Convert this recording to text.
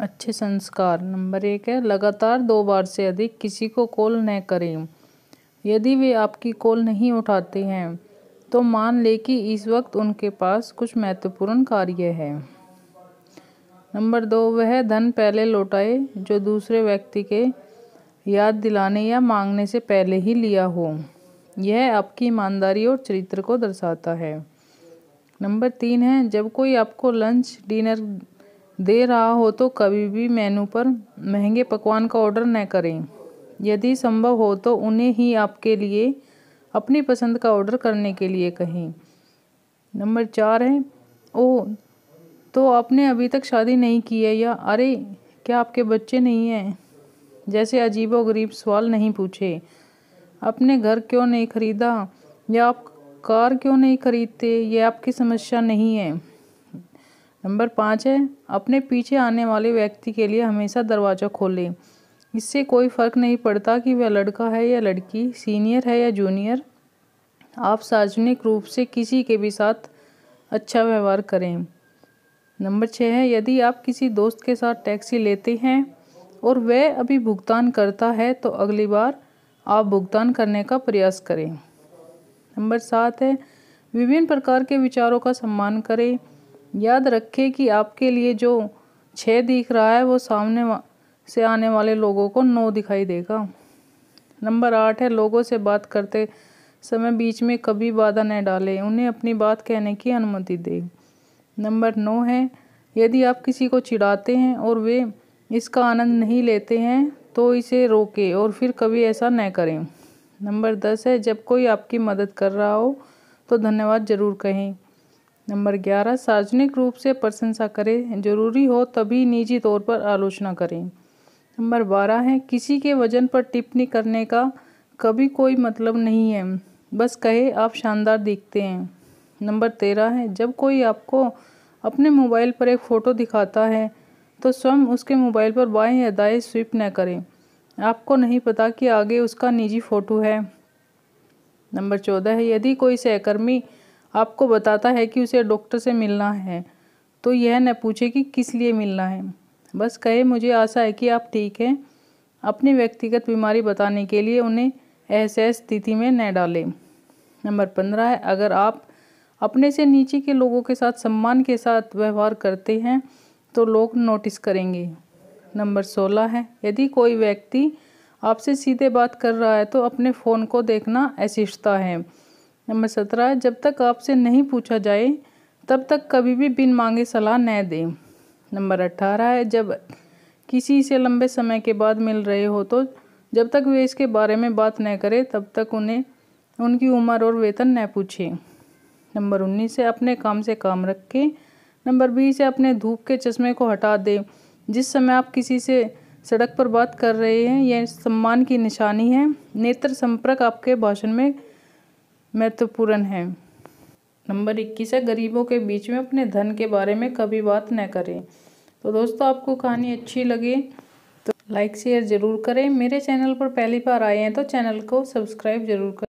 अच्छे संस्कार नंबर एक है लगातार दो बार से अधिक किसी को कॉल न करें यदि वे आपकी कॉल नहीं उठाते हैं तो मान ले कि इस वक्त उनके पास कुछ महत्वपूर्ण कार्य है नंबर दो वह धन पहले लौटाए जो दूसरे व्यक्ति के याद दिलाने या मांगने से पहले ही लिया हो यह आपकी ईमानदारी और चरित्र को दर्शाता है नंबर तीन है जब कोई आपको लंच डिनर दे रहा हो तो कभी भी मेनू पर महंगे पकवान का ऑर्डर न करें यदि संभव हो तो उन्हें ही आपके लिए अपनी पसंद का ऑर्डर करने के लिए कहें नंबर चार है ओ तो आपने अभी तक शादी नहीं की है या अरे क्या आपके बच्चे नहीं हैं जैसे अजीब गरीब सवाल नहीं पूछे अपने घर क्यों नहीं खरीदा या आप कार क्यों नहीं खरीदते ये आपकी समस्या नहीं है नंबर पाँच है अपने पीछे आने वाले व्यक्ति के लिए हमेशा दरवाज़ा खोलें इससे कोई फ़र्क नहीं पड़ता कि वह लड़का है या लड़की सीनियर है या जूनियर आप सार्वजनिक रूप से किसी के भी साथ अच्छा व्यवहार करें नंबर छः है यदि आप किसी दोस्त के साथ टैक्सी लेते हैं और वह अभी भुगतान करता है तो अगली बार आप भुगतान करने का प्रयास करें नंबर सात है विभिन्न प्रकार के विचारों का सम्मान करें याद रखें कि आपके लिए जो छः दिख रहा है वो सामने से आने वाले लोगों को नौ दिखाई देगा नंबर आठ है लोगों से बात करते समय बीच में कभी बाधा न डालें उन्हें अपनी बात कहने की अनुमति दें नंबर नौ है यदि आप किसी को चिढ़ाते हैं और वे इसका आनंद नहीं लेते हैं तो इसे रोकें और फिर कभी ऐसा न करें नंबर दस है जब कोई आपकी मदद कर रहा हो तो धन्यवाद ज़रूर कहें नंबर ग्यारह सार्वजनिक रूप से प्रशंसा करें जरूरी हो तभी निजी तौर पर आलोचना करें नंबर बारह है किसी के वजन पर टिप्पणी करने का कभी कोई मतलब नहीं है बस कहे आप शानदार दिखते हैं नंबर तेरह है जब कोई आपको अपने मोबाइल पर एक फ़ोटो दिखाता है तो स्वयं उसके मोबाइल पर बाएं या दाएं स्विप न करें आपको नहीं पता कि आगे उसका निजी फ़ोटो है नंबर चौदह है यदि कोई सहकर्मी आपको बताता है कि उसे डॉक्टर से मिलना है तो यह न पूछे कि किस लिए मिलना है बस कहे मुझे आशा है कि आप ठीक हैं अपनी व्यक्तिगत बीमारी बताने के लिए उन्हें ऐसे स्थिति में न डालें नंबर पंद्रह है अगर आप अपने से नीचे के लोगों के साथ सम्मान के साथ व्यवहार करते हैं तो लोग नोटिस करेंगे नंबर सोलह है यदि कोई व्यक्ति आपसे सीधे बात कर रहा है तो अपने फ़ोन को देखना अशिष्टता है नंबर सत्रह जब तक आपसे नहीं पूछा जाए तब तक कभी भी बिन मांगे सलाह न दें नंबर अट्ठारह है जब किसी से लंबे समय के बाद मिल रहे हो तो जब तक वे इसके बारे में बात न करें तब तक उन्हें उनकी उम्र और वेतन न पूछें नंबर उन्नीस है अपने काम से काम रखें नंबर बीस है अपने धूप के चश्मे को हटा दें जिस समय आप किसी से सड़क पर बात कर रहे हैं यह सम्मान की निशानी है नेत्र संपर्क आपके भाषण में महत्वपूर्ण है नंबर इक्कीस है गरीबों के बीच में अपने धन के बारे में कभी बात न करें तो दोस्तों आपको कहानी अच्छी लगे तो लाइक शेयर ज़रूर करें मेरे चैनल पर पहली बार आए हैं तो चैनल को सब्सक्राइब ज़रूर करें